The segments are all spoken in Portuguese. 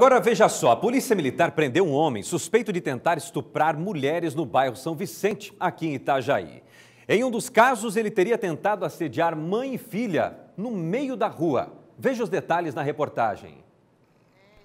Agora veja só, a polícia militar prendeu um homem suspeito de tentar estuprar mulheres no bairro São Vicente, aqui em Itajaí. Em um dos casos, ele teria tentado assediar mãe e filha no meio da rua. Veja os detalhes na reportagem.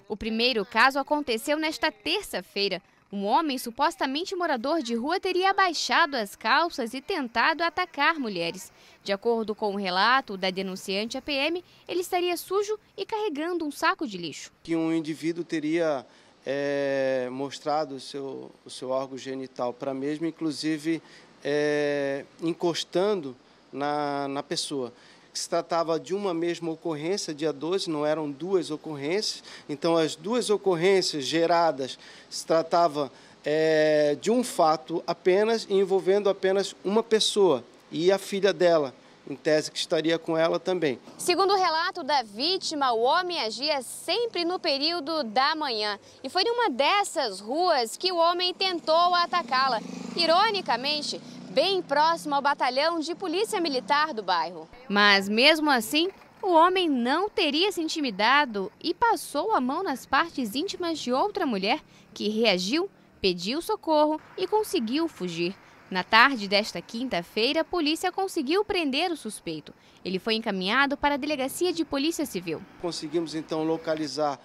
O primeiro caso aconteceu nesta terça-feira, um homem supostamente morador de rua teria abaixado as calças e tentado atacar mulheres. De acordo com o um relato da denunciante APM, PM, ele estaria sujo e carregando um saco de lixo. Que um indivíduo teria é, mostrado o seu, o seu órgão genital para mesmo, inclusive é, encostando na, na pessoa que se tratava de uma mesma ocorrência, dia 12, não eram duas ocorrências. Então, as duas ocorrências geradas se tratava é, de um fato apenas, envolvendo apenas uma pessoa e a filha dela em tese que estaria com ela também. Segundo o relato da vítima, o homem agia sempre no período da manhã. E foi numa dessas ruas que o homem tentou atacá-la. Ironicamente, bem próximo ao batalhão de polícia militar do bairro. Mas mesmo assim, o homem não teria se intimidado e passou a mão nas partes íntimas de outra mulher que reagiu, pediu socorro e conseguiu fugir. Na tarde desta quinta-feira, a polícia conseguiu prender o suspeito. Ele foi encaminhado para a delegacia de polícia civil. Conseguimos então localizar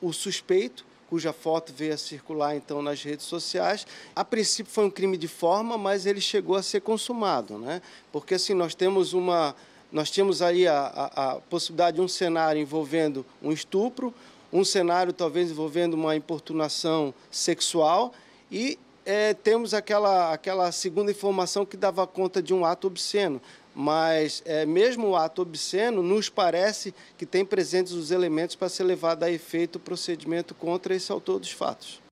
o suspeito cuja foto veio a circular então nas redes sociais. A princípio foi um crime de forma, mas ele chegou a ser consumado, né? Porque assim nós temos uma, nós tínhamos aí a, a, a possibilidade de um cenário envolvendo um estupro, um cenário talvez envolvendo uma importunação sexual e é, temos aquela, aquela segunda informação que dava conta de um ato obsceno mas é, mesmo o ato obsceno nos parece que tem presentes os elementos para ser levado a efeito o procedimento contra esse autor dos fatos.